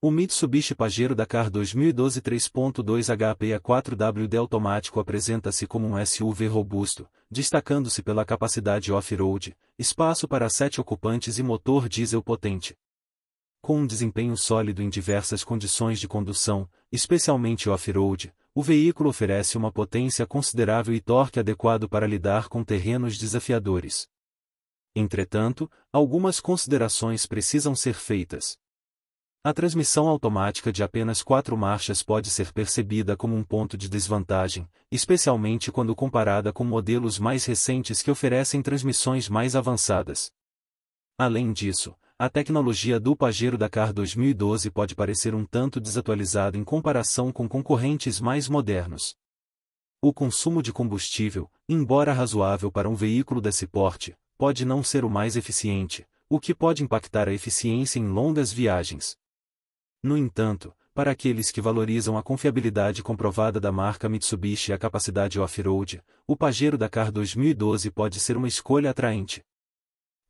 O Mitsubishi Pajero Dakar 2012 3.2 HP A4WD automático apresenta-se como um SUV robusto, destacando-se pela capacidade off-road, espaço para sete ocupantes e motor diesel potente. Com um desempenho sólido em diversas condições de condução, especialmente off-road, o veículo oferece uma potência considerável e torque adequado para lidar com terrenos desafiadores. Entretanto, algumas considerações precisam ser feitas. A transmissão automática de apenas quatro marchas pode ser percebida como um ponto de desvantagem, especialmente quando comparada com modelos mais recentes que oferecem transmissões mais avançadas. Além disso, a tecnologia do Pajero Dakar 2012 pode parecer um tanto desatualizada em comparação com concorrentes mais modernos. O consumo de combustível, embora razoável para um veículo desse porte, pode não ser o mais eficiente, o que pode impactar a eficiência em longas viagens. No entanto, para aqueles que valorizam a confiabilidade comprovada da marca Mitsubishi e a capacidade off-road, o Pajero Dakar 2012 pode ser uma escolha atraente.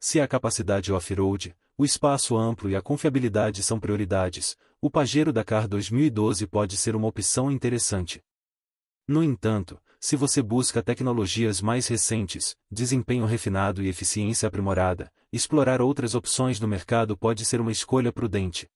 Se a capacidade off-road, o espaço amplo e a confiabilidade são prioridades, o Pajero Dakar 2012 pode ser uma opção interessante. No entanto, se você busca tecnologias mais recentes, desempenho refinado e eficiência aprimorada, explorar outras opções no mercado pode ser uma escolha prudente.